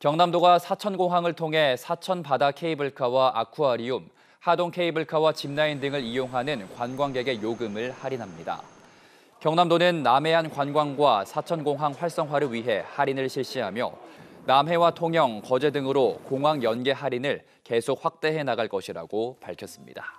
경남도가 사천공항을 통해 사천 바다 케이블카와 아쿠아리움, 하동 케이블카와 짚라인 등을 이용하는 관광객의 요금을 할인합니다. 경남도는 남해안 관광과 사천공항 활성화를 위해 할인을 실시하며 남해와 통영, 거제 등으로 공항 연계 할인을 계속 확대해 나갈 것이라고 밝혔습니다.